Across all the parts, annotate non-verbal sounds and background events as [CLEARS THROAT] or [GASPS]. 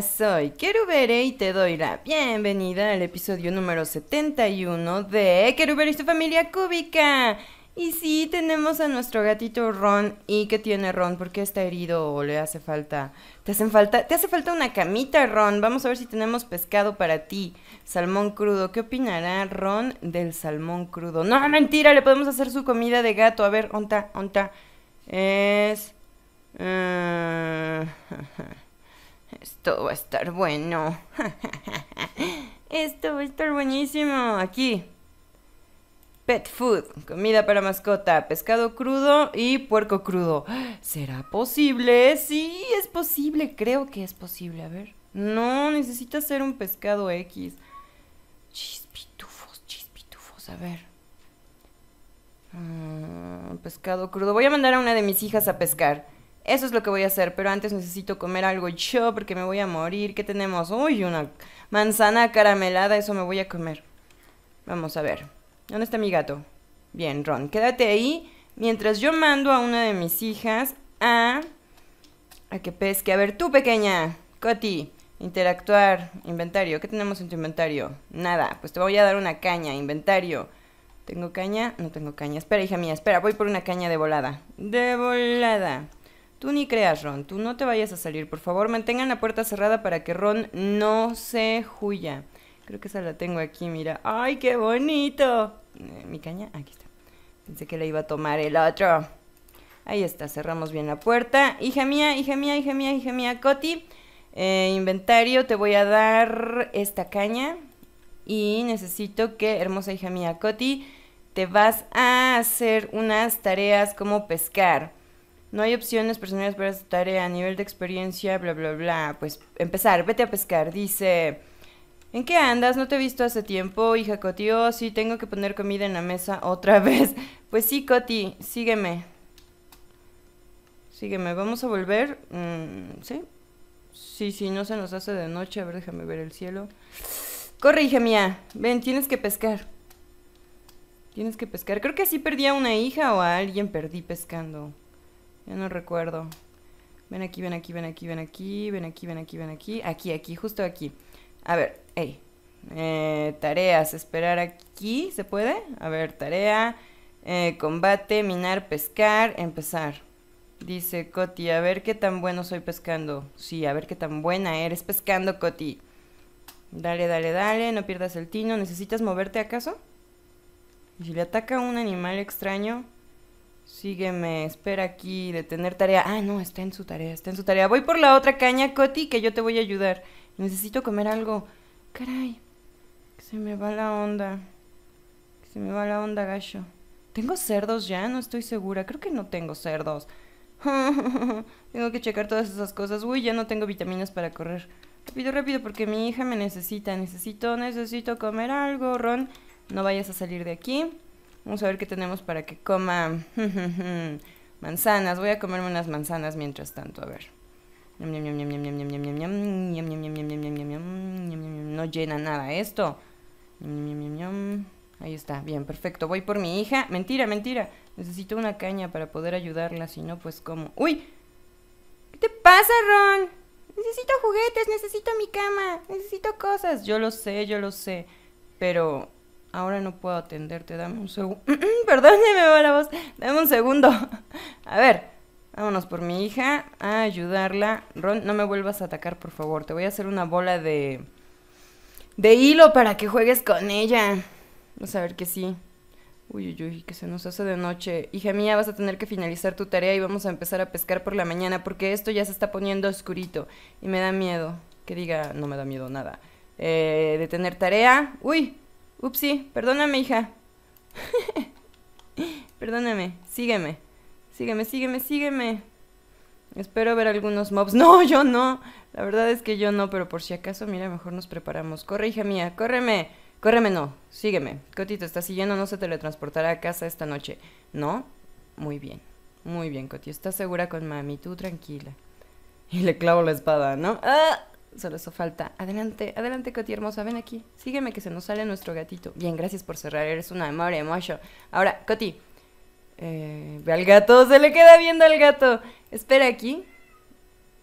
soy Kerubere y te doy la bienvenida al episodio número 71 de Querubere y su familia cúbica. Y sí, tenemos a nuestro gatito Ron. ¿Y qué tiene Ron? ¿Por qué está herido o le hace falta? ¿Te, hacen falta? ¿Te hace falta una camita, Ron? Vamos a ver si tenemos pescado para ti. Salmón crudo. ¿Qué opinará Ron del salmón crudo? No, mentira, le podemos hacer su comida de gato. A ver, onta, onta. Es... Eh, esto va a estar bueno. [LAUGHS] Esto va a estar buenísimo. Aquí. Pet food, comida para mascota, pescado crudo y puerco crudo. ¿Será posible? Sí, es posible, creo que es posible. A ver. No, necesita ser un pescado X. Chispitufos, chispitufos, a ver. Ah, pescado crudo. Voy a mandar a una de mis hijas a pescar. Eso es lo que voy a hacer, pero antes necesito comer algo yo porque me voy a morir. ¿Qué tenemos? Uy, una manzana caramelada, eso me voy a comer. Vamos a ver. ¿Dónde está mi gato? Bien, Ron, quédate ahí mientras yo mando a una de mis hijas a... a que pesque. A ver, tú pequeña, Coti, interactuar, inventario. ¿Qué tenemos en tu inventario? Nada, pues te voy a dar una caña, inventario. ¿Tengo caña? No tengo caña. Espera, hija mía, espera, voy por una caña de volada. De volada. Tú ni creas, Ron, tú no te vayas a salir. Por favor, mantengan la puerta cerrada para que Ron no se huya. Creo que esa la tengo aquí, mira. ¡Ay, qué bonito! Eh, mi caña, aquí está. Pensé que la iba a tomar el otro. Ahí está, cerramos bien la puerta. Hija mía, hija mía, hija mía, hija mía, Coti. Eh, inventario, te voy a dar esta caña. Y necesito que, hermosa hija mía, Coti, te vas a hacer unas tareas como pescar. No hay opciones personales para esta tarea, a nivel de experiencia, bla, bla, bla. Pues empezar, vete a pescar, dice... ¿En qué andas? No te he visto hace tiempo, hija Coti. Oh, sí, tengo que poner comida en la mesa [LAUGHS] otra vez. Pues sí, Coti, sígueme. Sígueme, ¿vamos a volver? Mm, ¿Sí? Sí, sí, no se nos hace de noche. A ver, déjame ver el cielo. Corre, hija mía. Ven, tienes que pescar. Tienes que pescar. Creo que así perdí a una hija o a alguien perdí pescando. Ya no recuerdo. Ven aquí, ven aquí, ven aquí, ven aquí, ven aquí, ven aquí, ven aquí. Aquí, aquí, justo aquí. A ver, Eh, tareas, esperar aquí, ¿se puede? A ver, tarea, eh, combate, minar, pescar, empezar. Dice Coti, a ver qué tan bueno soy pescando. Sí, a ver qué tan buena eres pescando, Coti. Dale, dale, dale, no pierdas el tino. ¿Necesitas moverte acaso? ¿Y si le ataca un animal extraño? Sígueme, espera aquí, de tener tarea. Ah, no, está en su tarea, está en su tarea. Voy por la otra caña, Coti, que yo te voy a ayudar. Necesito comer algo. Caray, que se me va la onda. Que se me va la onda, gacho. ¿Tengo cerdos ya? No estoy segura. Creo que no tengo cerdos. [LAUGHS] tengo que checar todas esas cosas. Uy, ya no tengo vitaminas para correr. Rápido, rápido, porque mi hija me necesita. Necesito, necesito comer algo, Ron. No vayas a salir de aquí. Vamos a ver qué tenemos para que coma manzanas. Voy a comerme unas manzanas mientras tanto, a ver. No llena nada esto. Ahí está, bien, perfecto. Voy por mi hija. Mentira, mentira. Necesito una caña para poder ayudarla, si no, pues como. ¡Uy! ¿Qué te pasa, Ron? Necesito juguetes, necesito mi cama, necesito cosas. Yo lo sé, yo lo sé. Pero ahora no puedo atenderte, dame un segundo. [CLEARS THROAT] perdóneme me va la voz. Dame un segundo. A ver, vámonos por mi hija a ayudarla. Ron, no me vuelvas a atacar, por favor. Te voy a hacer una bola de. de hilo para que juegues con ella. Vamos a ver que sí. Uy, uy, uy, que se nos hace de noche. Hija mía, vas a tener que finalizar tu tarea y vamos a empezar a pescar por la mañana porque esto ya se está poniendo oscurito y me da miedo. Que diga, no me da miedo nada. Eh, de tener tarea. Uy, Upsi, perdóname, hija. [LAUGHS] perdóname, sígueme. Sígueme, sígueme, sígueme. Espero ver algunos mobs. [LAUGHS] No, yo no. La verdad es que yo no, pero por si acaso, mira, mejor nos preparamos. Corre, hija mía, córreme. Córreme, no. Sígueme. Cotito, ¿estás siguiendo? No se teletransportará a casa esta noche. ¿No? Muy bien. Muy bien, Coti. Estás segura con mami. Tú tranquila. Y le clavo la espada, ¿no? ¡Ah! Solo eso falta. Adelante, adelante, Coti hermosa, ven aquí. Sígueme que se nos sale nuestro gatito. Bien, gracias por cerrar, eres una amor mocho. Ahora, Coti. Eh, ve al gato, se le queda viendo al gato. Espera aquí.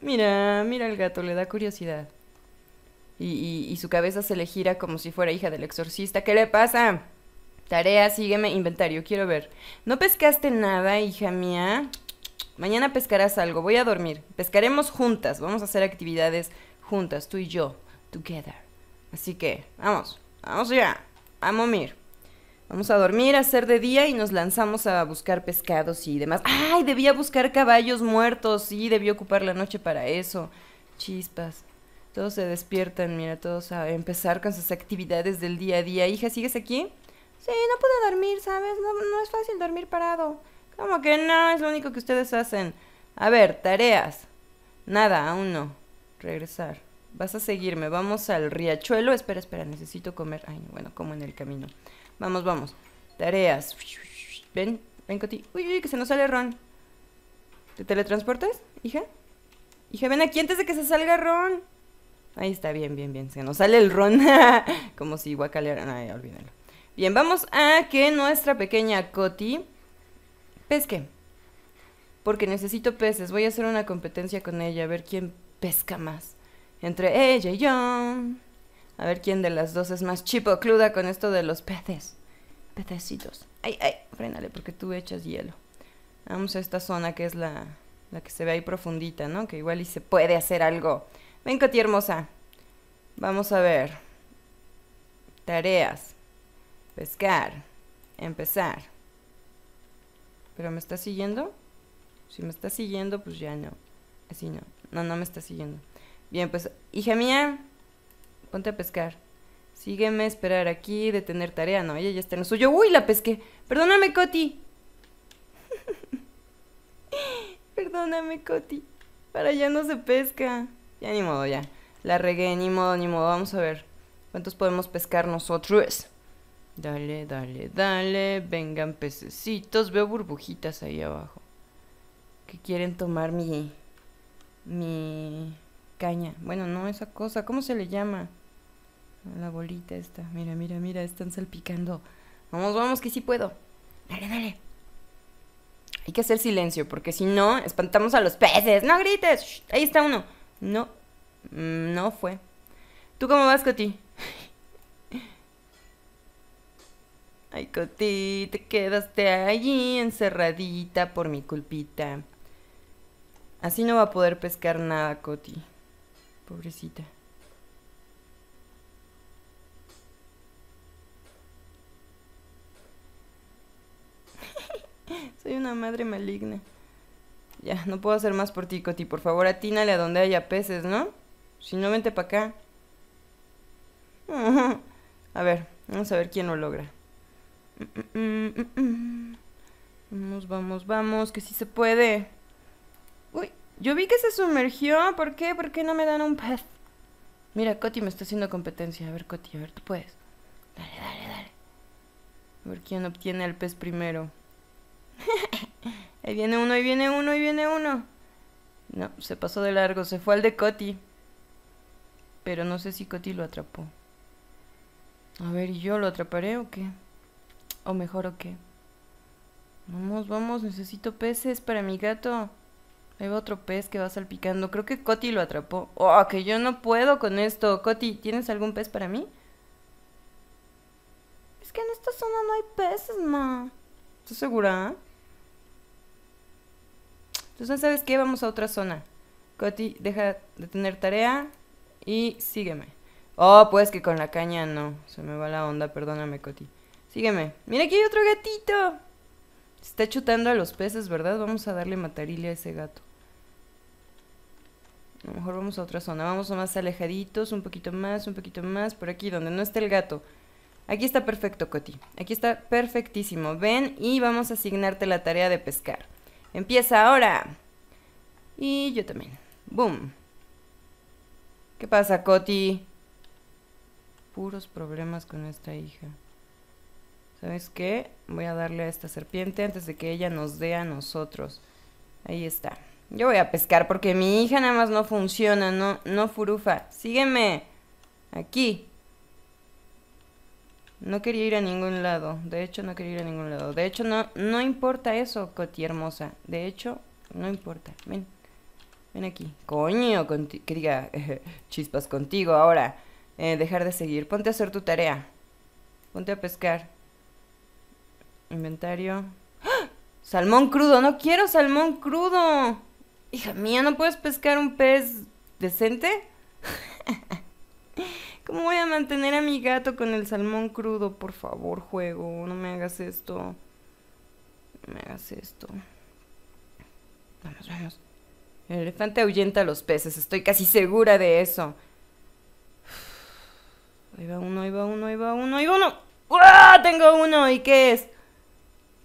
Mira, mira al gato, le da curiosidad. Y, y su cabeza se le gira como si fuera hija del exorcista. ¿Qué le pasa? Tarea, sígueme, inventario, quiero ver. ¿No pescaste nada, hija mía? Mañana pescarás algo, voy a dormir. Pescaremos juntas, vamos a hacer actividades juntas, tú y yo, together. Así que, vamos, vamos ya, a momir. Vamos a dormir, a hacer de día y nos lanzamos a buscar pescados y demás. ¡Ay! Debía buscar caballos muertos. Sí, debía ocupar la noche para eso. Chispas. Todos se despiertan, mira, todos a empezar con sus actividades del día a día. Hija, ¿sigues aquí? Sí, no puedo dormir, ¿sabes? No, no es fácil dormir parado. ¿Cómo que no? Es lo único que ustedes hacen. A ver, tareas. Nada, aún no. Regresar. Vas a seguirme. Vamos al riachuelo. Espera, espera, necesito comer. Ay, bueno, como en el camino. Vamos, vamos. Tareas. Ven, ven, Coti. Uy, uy, que se nos sale Ron. ¿Te teletransportas, hija? Hija, ven aquí antes de que se salga Ron. Ahí está, bien, bien, bien. Se nos sale el Ron. [LAUGHS] como si guacalearan. Ay, olvídalo. Bien, vamos a que nuestra pequeña Coti pesque. Porque necesito peces. Voy a hacer una competencia con ella. A ver quién pesca más. Entre ella y yo. A ver quién de las dos es más chipocluda con esto de los peces. Pececitos. Ay, ay, frénale, porque tú echas hielo. Vamos a esta zona que es la, la que se ve ahí profundita, ¿no? Que igual y se puede hacer algo. Ven, Coti hermosa. Vamos a ver. Tareas. Pescar. Empezar. ¿Pero me está siguiendo? Si me está siguiendo, pues ya no. Así no. No, no me está siguiendo. Bien, pues, hija mía, ponte a pescar. Sígueme, esperar aquí, detener tarea. No, ella ya está en lo suyo. ¡Uy, la pesqué! Perdóname, Coti. [LAUGHS] Perdóname, Coti. Para allá no se pesca. Ya ni modo, ya. La regué, ni modo, ni modo. Vamos a ver. ¿Cuántos podemos pescar nosotros? Dale, dale, dale. Vengan pececitos. Veo burbujitas ahí abajo. Que quieren tomar mi mi caña. Bueno, no, esa cosa, ¿cómo se le llama? La bolita esta. Mira, mira, mira, están salpicando. Vamos, vamos, que sí puedo. Dale, dale. Hay que hacer silencio, porque si no, espantamos a los peces. ¡No grites! ahí está uno. No, mm, no fue. ¿Tú cómo vas, Coti? [LAUGHS] Ay, Coti, te quedaste allí encerradita por mi culpita. Así no va a poder pescar nada, Coti. Pobrecita. [LAUGHS] Soy una madre maligna. Ya, no puedo hacer más por ti, Coti. Por favor, atínale a donde haya peces, ¿no? Si no, vente para acá. [LAUGHS] A ver, vamos a ver quién lo logra. Mm, mm, mm, vamos, vamos, vamos, que sí se puede. Yo vi que se sumergió. ¿Por qué? ¿Por qué no me dan un pez? Mira, Coti me está haciendo competencia. A ver, Coti, a ver, tú puedes. Dale, dale, dale. A ver quién obtiene el pez primero. [LAUGHS] ahí viene uno, ahí viene uno, ahí viene uno. No, se pasó de largo. Se fue al de Coti. Pero no sé si Coti lo atrapó. A ver, ¿y yo lo atraparé o qué? O mejor, ¿o qué? Vamos, vamos, necesito peces para mi gato. Ahí otro pez que va salpicando. Creo que Coti lo atrapó. Oh, que yo no puedo con esto. Coti, ¿tienes algún pez para mí? Es que en esta zona no hay peces, ma. ¿Estás segura? Entonces, ¿sabes qué? Vamos a otra zona. Coti, deja de tener tarea y sígueme. Oh, pues que con la caña no. Se me va la onda, perdóname, Coti. Sígueme. Mira, aquí hay otro gatito. está chutando a los peces, ¿verdad? Vamos a darle matarile a ese gato. A lo mejor vamos a otra zona. Vamos a más alejaditos, un poquito más, un poquito más. Por aquí, donde no esté el gato. Aquí está perfecto, Coti. Aquí está perfectísimo. Ven y vamos a asignarte la tarea de pescar. Empieza ahora. Y yo también. Boom. ¿Qué pasa, Coti? Puros problemas con esta hija. ¿Sabes qué? Voy a darle a esta serpiente antes de que ella nos dé a nosotros. Ahí está. Yo voy a pescar porque mi hija nada más no funciona, no, no furufa. Sígueme. Aquí. No quería ir a ningún lado. De hecho, no quería ir a ningún lado. De hecho, no, no importa eso, Coti hermosa. De hecho, no importa. Ven. Ven aquí. Coño, que diga [LAUGHS] chispas contigo ahora. Eh, dejar de seguir. Ponte a hacer tu tarea. Ponte a pescar. Inventario. ¡Ah! Salmón crudo. No quiero salmón crudo hija mía, ¿no puedes pescar un pez decente? [LAUGHS] ¿Cómo voy a mantener a mi gato con el salmón crudo? Por favor, juego, no me hagas esto. No me hagas esto. Vamos, vamos. El elefante ahuyenta a los peces, estoy casi segura de eso. [SIGHS] Ahí va uno, ahí va uno, ahí va uno, ahí va uno. ¡Uah! Tengo uno, ¿y qué es?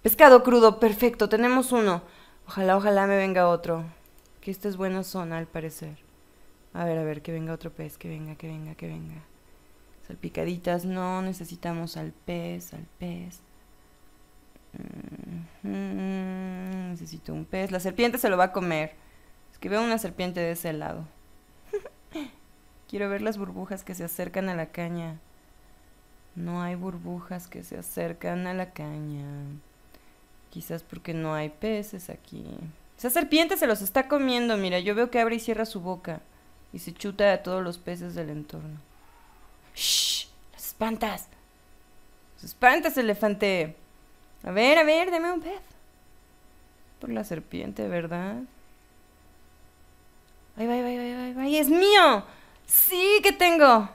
Pescado crudo, perfecto, tenemos uno. Ojalá, ojalá me venga otro. Que esta es buena zona al parecer. A ver, a ver, que venga otro pez, que venga, que venga, que venga. Salpicaditas, no, necesitamos al pez, al pez. Necesito un pez. La serpiente se lo va a comer. Es que veo una serpiente de ese lado. [LAUGHS] Quiero ver las burbujas que se acercan a la caña. No hay burbujas que se acercan a la caña. Quizás porque no hay peces aquí. Esa serpiente se los está comiendo, mira. Yo veo que abre y cierra su boca. Y se chuta a todos los peces del entorno. ¡Shh! ¡Los espantas! ¡Los espantas, elefante! A ver, a ver, deme un pez. Por la serpiente, ¿verdad? ¡Ay, ay, ay, ay, ay! ay es mío! ¡Sí que tengo!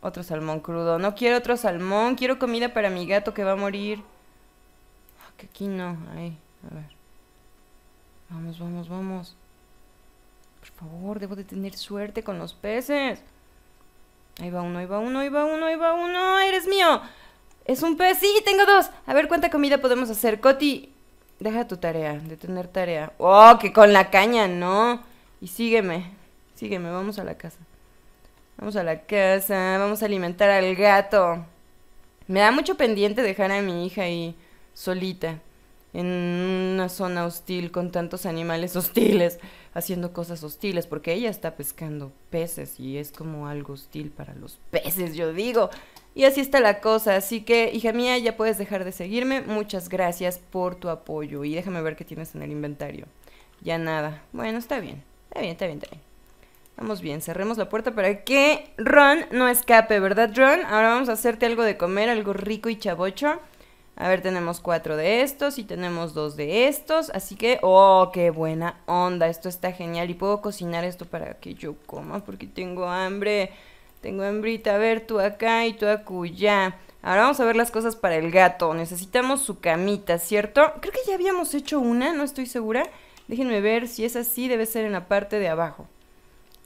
Otro salmón crudo. No quiero otro salmón. Quiero comida para mi gato que va a morir. Ah, que aquí no. Ahí, a ver. Vamos, vamos, vamos. Por favor, debo de tener suerte con los peces. Ahí va uno, ahí va uno, ahí va uno, ahí va uno. ¡Eres mío! ¡Es un pez! ¡Sí, tengo dos! A ver, ¿cuánta comida podemos hacer? Coti, deja tu tarea, de tener tarea. ¡Oh, que con la caña, no! Y sígueme, sígueme, vamos a la casa. Vamos a la casa, vamos a alimentar al gato. Me da mucho pendiente dejar a mi hija ahí solita en una zona hostil con tantos animales [LAUGHS] hostiles, haciendo cosas hostiles, porque ella está pescando peces y es como algo hostil para los peces, yo digo. Y así está la cosa, así que hija mía, ya puedes dejar de seguirme, muchas gracias por tu apoyo y déjame ver qué tienes en el inventario. Ya nada, bueno, está bien, está bien, está bien, está Vamos bien, cerremos la puerta para que Ron no escape, ¿verdad Ron? Ahora vamos a hacerte algo de comer, algo rico y chavocho. A ver, tenemos cuatro de estos y tenemos dos de estos. Así que, oh, qué buena onda. Esto está genial. Y puedo cocinar esto para que yo coma porque tengo hambre. Tengo hambrita. A ver, tú acá y tú acullá. Ahora vamos a ver las cosas para el gato. Necesitamos su camita, ¿cierto? Creo que ya habíamos hecho una, no estoy segura. Déjenme ver si es así. Debe ser en la parte de abajo.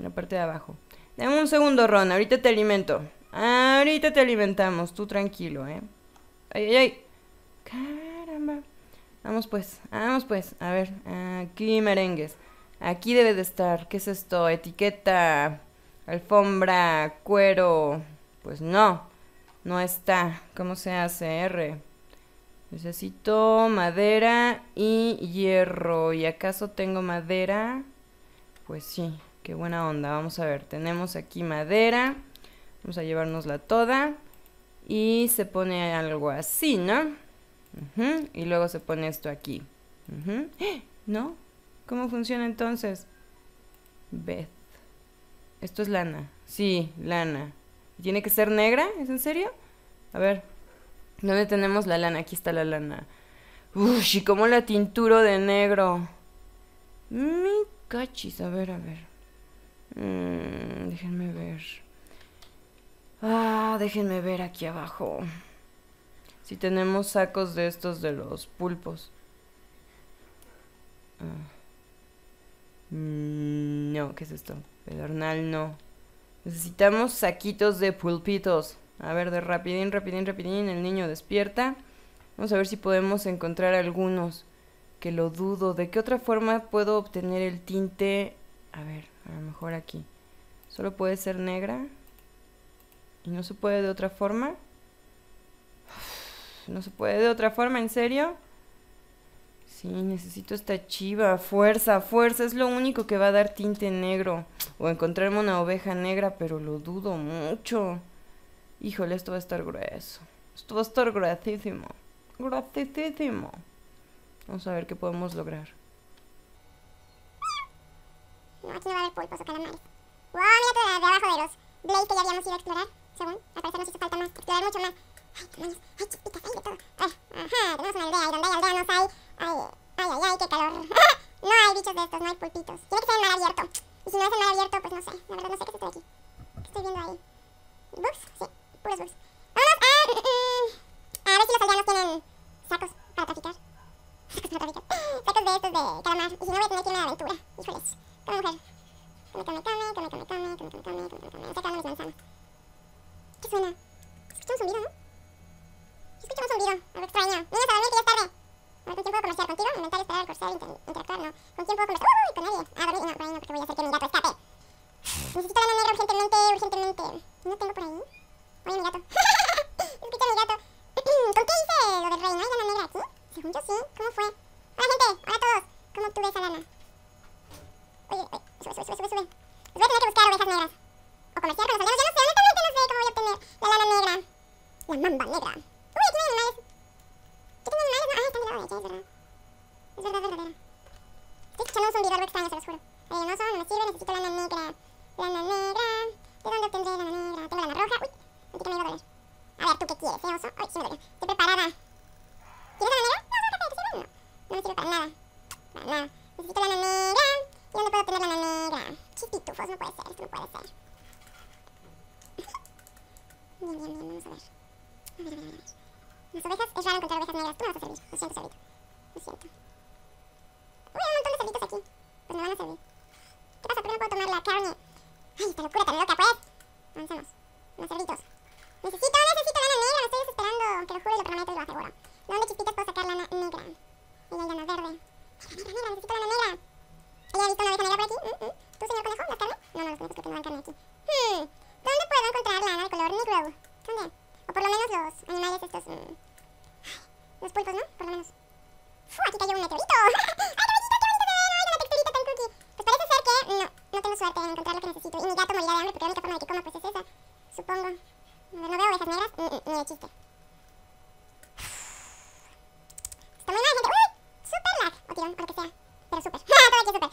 En la parte de abajo. Dame un segundo, Ron. Ahorita te alimento. Ahorita te alimentamos. Tú tranquilo, ¿eh? Ay, ay, ay. Caramba. Vamos pues, vamos pues. A ver, aquí merengues. Aquí debe de estar. ¿Qué es esto? Etiqueta, alfombra, cuero. Pues no, no está. ¿Cómo se hace? R. Necesito madera y hierro. ¿Y acaso tengo madera? Pues sí, qué buena onda. Vamos a ver, tenemos aquí madera. Vamos a llevárnosla toda. Y se pone algo así, ¿no? Y luego se pone esto aquí. [GASPS] ¿No? ¿Cómo funciona entonces? Beth. Esto es lana. Sí, lana. ¿Tiene que ser negra? ¿Es en serio? A ver. ¿Dónde tenemos la lana? Aquí está la lana. Uy, ¿y cómo la tinturo de negro? Mi cachis. A ver, a ver. Mm, déjenme ver. Ah, déjenme ver aquí abajo. Si tenemos sacos de estos de los pulpos. Ah. Mm, no, ¿qué es esto? Pedernal no. Necesitamos saquitos de pulpitos. A ver, de rapidín, rapidín, rapidín. El niño despierta. Vamos a ver si podemos encontrar algunos. Que lo dudo. ¿De qué otra forma puedo obtener el tinte? A ver, a lo mejor aquí. Solo puede ser negra. Y no se puede de otra forma. No se puede de otra forma, ¿en serio? Sí, necesito esta chiva. Fuerza, fuerza. Es lo único que va a dar tinte negro. O encontrarme una oveja negra, pero lo dudo mucho. Híjole, esto va a estar grueso. Esto va a estar gruesísimo. Gruesísimo. Vamos a ver qué podemos lograr. No, aquí no va a haber pulpos o calamares. ¡Wow! Mira de abajo de los blades que ya habíamos ido a explorar, según. Al parecer nos hizo falta más, explorar mucho más. Ay, ay, chispitas, hay de todo. ajá, tenemos una aldea y donde hay aldeanos hay... Ay, ay, ay, ay, qué calor. [LAUGHS] no hay bichos de estos, no hay pulpitos. Tiene que ser en mar abierto. Y si no es el mar abierto, pues no sé. La verdad no sé qué estoy aquí. ¿Qué estoy viendo ahí? ¿Bugs? Sí, puros bugs. ¡Vámonos! 専用さ、はい、閉めとけ。lo que necesito. Y mi gato morirá de hambre porque la única forma de que coma pues es esa. Supongo. No veo ovejas negras ni, mm, mm, ni de chiste. Está muy mal, gente. ¡Uy! Super lag. O tirón, o lo que sea. Pero super. [LAUGHS] Todo aquí es super.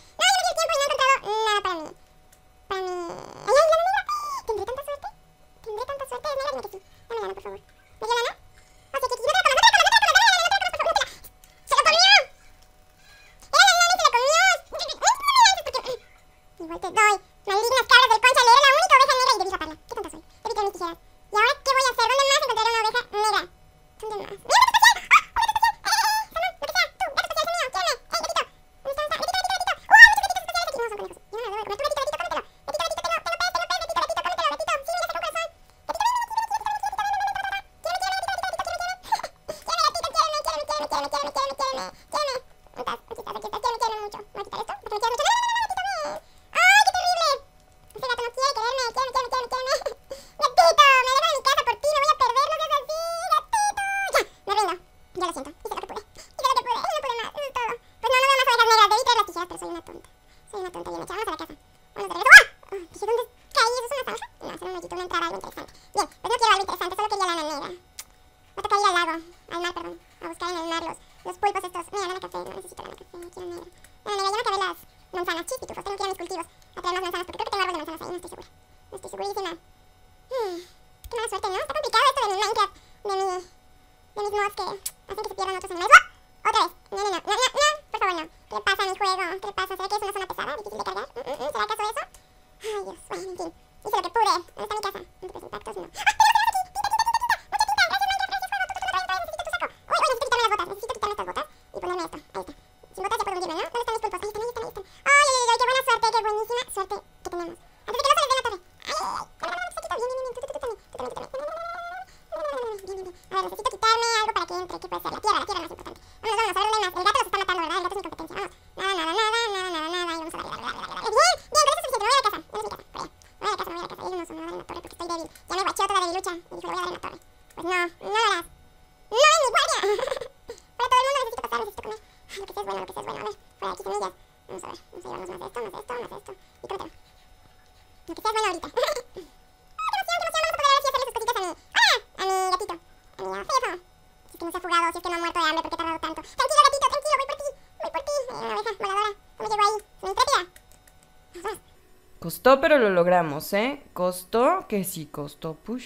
pero lo logramos, ¿eh? Costó, que sí costó, push.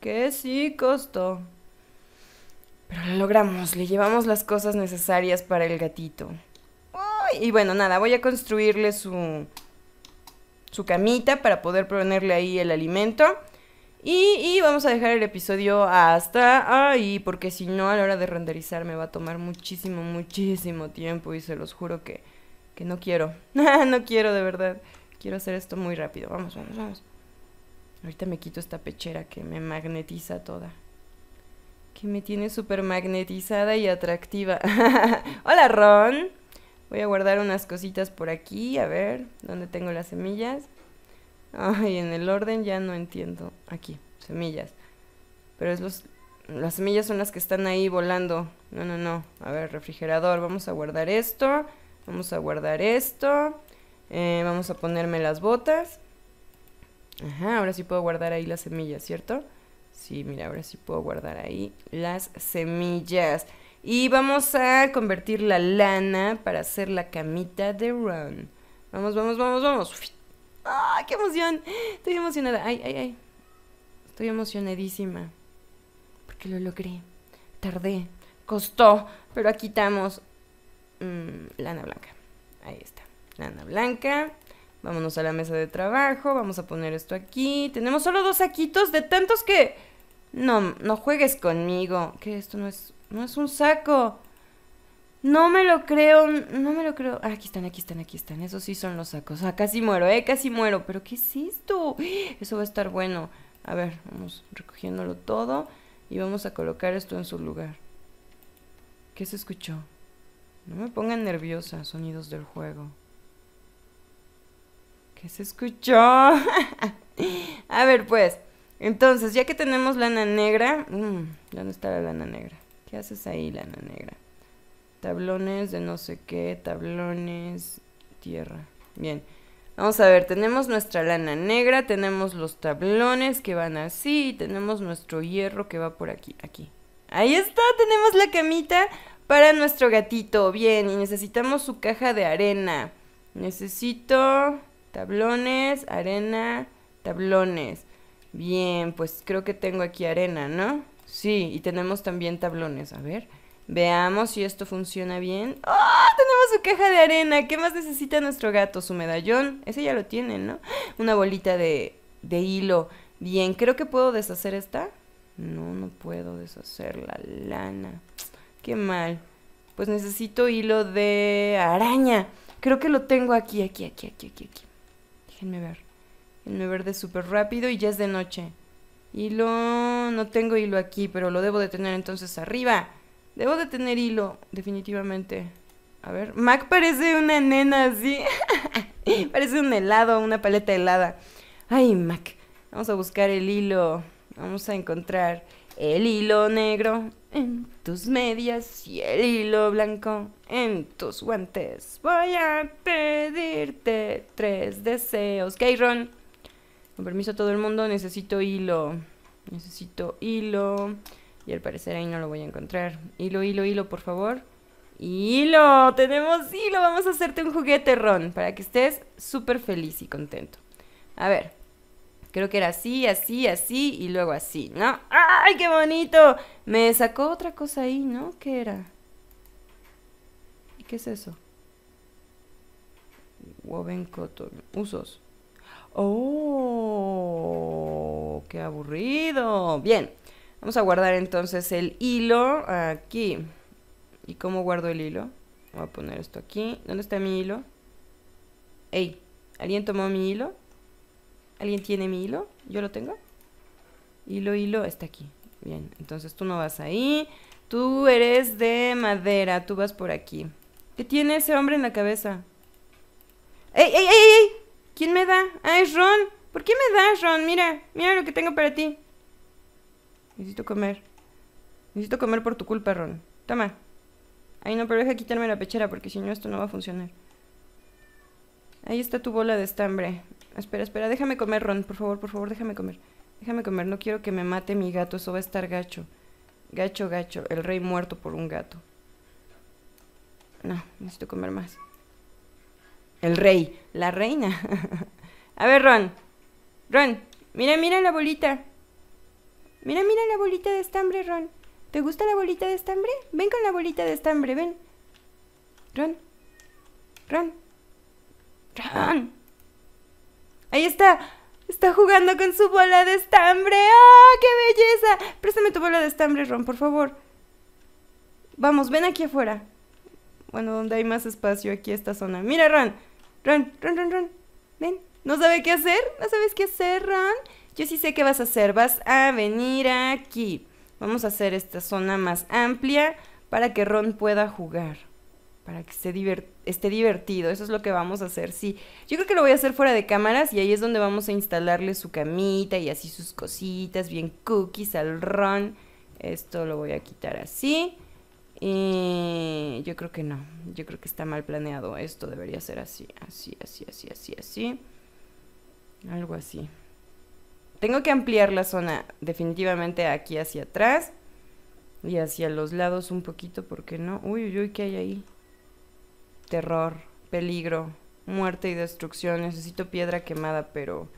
Que sí costó. Pero lo logramos, le llevamos las cosas necesarias para el gatito. y bueno, nada, voy a construirle su, su camita para poder ponerle ahí el alimento. Y, y, vamos a dejar el episodio hasta ahí, porque si no, a la hora de renderizar me va a tomar muchísimo, muchísimo tiempo y se los juro que, que no quiero. [LAUGHS] no quiero, de verdad. Quiero hacer esto muy rápido. Vamos, vamos, vamos. Ahorita me quito esta pechera que me magnetiza toda. Que me tiene súper magnetizada y atractiva. [LAUGHS] Hola, Ron. Voy a guardar unas cositas por aquí. A ver, ¿dónde tengo las semillas? Ay, en el orden ya no entiendo. Aquí, semillas. Pero es los, las semillas son las que están ahí volando. No, no, no. A ver, refrigerador. Vamos a guardar esto. Vamos a guardar esto. Eh, vamos a ponerme las botas. Ajá, ahora sí puedo guardar ahí las semillas, ¿cierto? Sí, mira, ahora sí puedo guardar ahí las semillas. Y vamos a convertir la lana para hacer la camita de Ron. Vamos, vamos, vamos, vamos. ¡Ah, qué emoción! Estoy emocionada. Ay, ay, ay. Estoy emocionadísima. Porque lo logré. Tardé. Costó. Pero aquí estamos. Mm, lana blanca. Ahí está lana blanca. Vámonos a la mesa de trabajo, vamos a poner esto aquí. Tenemos solo dos saquitos de tantos que... No, no juegues conmigo. Que esto no es, no es un saco. No me lo creo, no me lo creo. Ah, aquí están, aquí están, aquí están. Esos sí son los sacos. Ah, casi muero, eh, casi muero. Pero ¿qué es esto? [GASPS] Eso va a estar bueno. A ver, vamos recogiéndolo todo y vamos a colocar esto en su lugar. ¿Qué se escuchó? No me pongan nerviosa, sonidos del juego. ¿Qué se escuchó? [LAUGHS] a ver, pues. Entonces, ya que tenemos lana negra. Mm, ¿Dónde está la lana negra? ¿Qué haces ahí, lana negra? Tablones de no sé qué, tablones, tierra. Bien. Vamos a ver, tenemos nuestra lana negra, tenemos los tablones que van así, tenemos nuestro hierro que va por aquí, aquí. Ahí está, tenemos la camita para nuestro gatito. Bien, y necesitamos su caja de arena. Necesito Tablones, arena, tablones. Bien, pues creo que tengo aquí arena, ¿no? Sí, y tenemos también tablones. A ver, veamos si esto funciona bien. ¡Oh! Tenemos su caja de arena. ¿Qué más necesita nuestro gato? Su medallón. Ese ya lo tiene, ¿no? Una bolita de, de hilo. Bien, creo que puedo deshacer esta. No, no puedo deshacer la lana. Qué mal. Pues necesito hilo de araña. Creo que lo tengo aquí, aquí, aquí, aquí, aquí, aquí. Déjenme ver. Déjenme ver de súper rápido y ya es de noche. Hilo, no tengo hilo aquí, pero lo debo de tener entonces arriba. Debo de tener hilo, definitivamente. A ver, Mac parece una nena así. [LAUGHS] parece un helado, una paleta helada. Ay, Mac. Vamos a buscar el hilo. Vamos a encontrar el hilo negro en tus medias y el hilo blanco en tus guantes. Voy a pedirte tres deseos. Ron? con permiso a todo el mundo, necesito hilo. Necesito hilo. Y al parecer ahí no lo voy a encontrar. Hilo, hilo, hilo, por favor. Hilo, tenemos hilo. Vamos a hacerte un juguete, Ron, para que estés súper feliz y contento. A ver, Creo que era así, así, así y luego así, ¿no? ¡Ay, qué bonito! Me sacó otra cosa ahí, ¿no? ¿Qué era? ¿Y qué es eso? Woven cotton. Usos. ¡Oh! ¡Qué aburrido! Bien. Vamos a guardar entonces el hilo aquí. ¿Y cómo guardo el hilo? Voy a poner esto aquí. ¿Dónde está mi hilo? ¡Ey! ¿Alguien tomó mi hilo? ¿Alguien tiene mi hilo? ¿Yo lo tengo? Hilo, hilo, está aquí. Bien, entonces tú no vas ahí. Tú eres de madera, tú vas por aquí. ¿Qué tiene ese hombre en la cabeza? ¡Ey, ey, ey, ey! ¿Quién me da? ¡Ah, es Ron! ¿Por qué me das, Ron? Mira, mira lo que tengo para ti. Necesito comer. Necesito comer por tu culpa, Ron. Toma. Ay, no, pero deja quitarme la pechera porque si no esto no va a funcionar. Ahí está tu bola de estambre. Espera, espera, déjame comer, Ron, por favor, por favor, déjame comer. Déjame comer, no quiero que me mate mi gato, eso va a estar gacho. Gacho, gacho, el rey muerto por un gato. No, necesito comer más. El rey, la reina. [LAUGHS] a ver, Ron. Ron, mira, mira la bolita. Mira, mira la bolita de estambre, Ron. ¿Te gusta la bolita de estambre? Ven con la bolita de estambre, ven. Ron. Ron. Ron. Ahí está. Está jugando con su bola de estambre. ¡Ah, qué belleza! Préstame tu bola de estambre, Ron, por favor. Vamos, ven aquí afuera. Bueno, donde hay más espacio aquí esta zona. Mira, Ron. Ron, Ron, Ron, Ron. Ven. ¿No sabe qué hacer? ¿No sabes qué hacer, Ron? Yo sí sé qué vas a hacer. Vas a venir aquí. Vamos a hacer esta zona más amplia para que Ron pueda jugar para que esté, esté divertido. Eso es lo que vamos a hacer, sí. Yo creo que lo voy a hacer fuera de cámaras y ahí es donde vamos a instalarle su camita y así sus cositas, bien cookies al ron. Esto lo voy a quitar así. Y yo creo que no, yo creo que está mal planeado. Esto debería ser así, así, así, así, así, así. Algo así. Tengo que ampliar la zona definitivamente aquí hacia atrás y hacia los lados un poquito porque no... Uy, uy, uy, ¿qué hay ahí? terror, peligro, muerte y destrucción. Necesito piedra quemada, pero...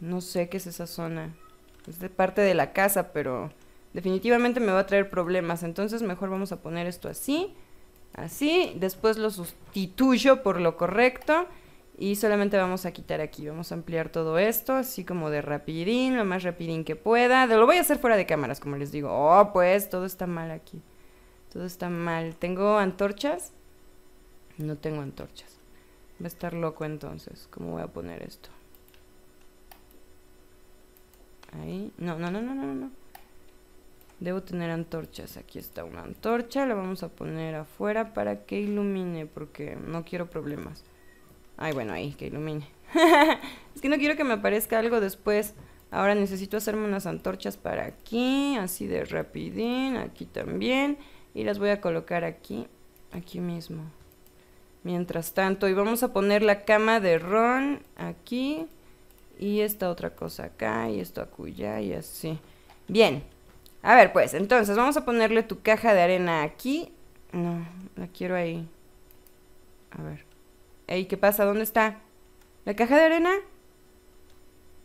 No sé qué es esa zona. Es de parte de la casa, pero definitivamente me va a traer problemas. Entonces mejor vamos a poner esto así, así. Después lo sustituyo por lo correcto. Y solamente vamos a quitar aquí, vamos a ampliar todo esto, así como de rapidín, lo más rapidín que pueda. Lo voy a hacer fuera de cámaras, como les digo. Oh, pues, todo está mal aquí. Todo está mal. ¿Tengo antorchas? No tengo antorchas. Va a estar loco entonces. ¿Cómo voy a poner esto? Ahí. No, no, no, no, no, no. Debo tener antorchas. Aquí está una antorcha. La vamos a poner afuera para que ilumine. Porque no quiero problemas. Ay, bueno, ahí, que ilumine. [LAUGHS] es que no quiero que me aparezca algo después. Ahora necesito hacerme unas antorchas para aquí. Así de rapidín. Aquí también y las voy a colocar aquí, aquí mismo. Mientras tanto, y vamos a poner la cama de Ron aquí y esta otra cosa acá y esto acuya y así. Bien, a ver pues, entonces vamos a ponerle tu caja de arena aquí. No, la quiero ahí. A ver. Ey, ¿qué pasa? ¿Dónde está? ¿La caja de arena?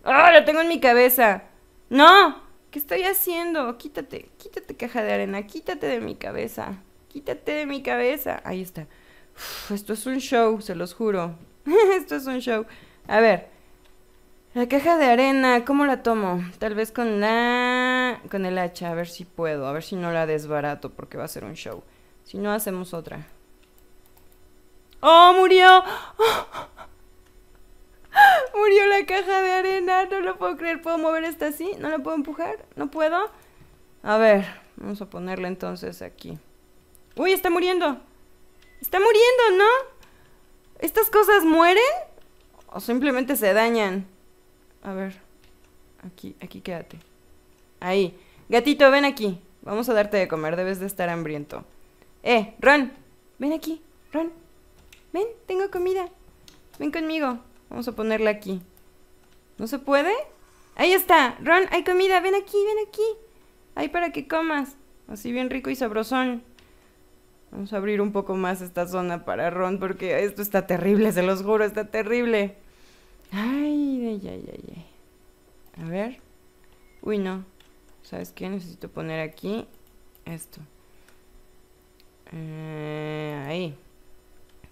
¡Ah! la tengo en mi cabeza! ¡No! ¿Qué estoy haciendo? Quítate, quítate caja de arena, quítate de mi cabeza, quítate de mi cabeza. Ahí está. esto es un show, se los juro. [LAUGHS] esto es un show. A ver, la caja de arena, ¿cómo la tomo? Tal vez con la... con el hacha, a ver si puedo, a ver si no la desbarato porque va a ser un show. Si no, hacemos otra. ¡Oh, murió! ¡Oh! [GASPS] Murió la caja de arena, no lo puedo creer. ¿Puedo mover esta así? ¿No la puedo empujar? ¿No puedo? A ver, vamos a ponerla entonces aquí. ¡Uy, está muriendo! ¡Está muriendo, ¿no? ¿Estas cosas mueren? ¿O simplemente se dañan? A ver, aquí, aquí quédate. Ahí. Gatito, ven aquí. Vamos a darte de comer, debes de estar hambriento. Eh, Ron, ven aquí, Ron. Ven, tengo comida. Ven conmigo. Vamos a ponerla aquí. ¿No se puede? Ahí está. Ron, hay comida. Ven aquí, ven aquí. Ahí para que comas. Así bien rico y sabrosón. Vamos a abrir un poco más esta zona para Ron porque esto está terrible, se los juro, está terrible. Ay, ay, ay, ay. A ver. Uy, no. ¿Sabes qué? Necesito poner aquí esto. Eh, ahí.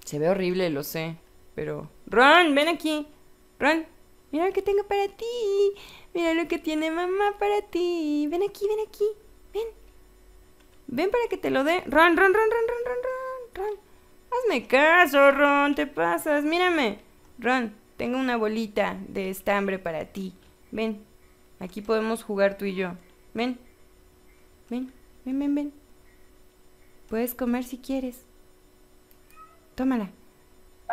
Se ve horrible, lo sé, pero... Ron, ven aquí. Ron, mira lo que tengo para ti. Mira lo que tiene mamá para ti. Ven aquí, ven aquí. Ven. Ven para que te lo dé. Ron, Ron, Ron, Ron, Ron, Ron, Ron, Hazme caso, Ron. Te pasas. Mírame. Ron, tengo una bolita de estambre para ti. Ven. Aquí podemos jugar tú y yo. Ven. Ven, ven, ven, ven. Puedes comer si quieres. Tómala.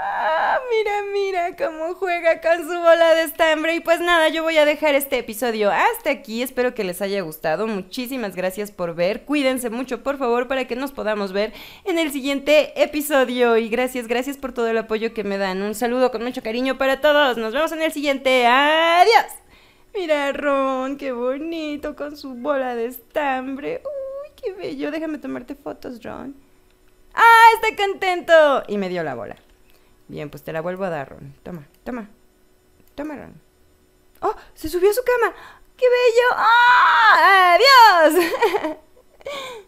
Ah, mira, mira cómo juega con su bola de estambre. Y pues nada, yo voy a dejar este episodio hasta aquí. Espero que les haya gustado. Muchísimas gracias por ver. Cuídense mucho, por favor, para que nos podamos ver en el siguiente episodio. Y gracias, gracias por todo el apoyo que me dan. Un saludo con mucho cariño para todos. Nos vemos en el siguiente. Adiós. Mira, Ron, qué bonito con su bola de estambre. Uy, qué bello. Déjame tomarte fotos, Ron. ¡Ah, está contento! Y me dio la bola. Bien, pues te la vuelvo a dar, Ron. Toma, toma. Toma, Ron. ¡Oh! ¡Se subió a su cama! ¡Qué bello! ¡Ah! ¡Adiós! [LAUGHS]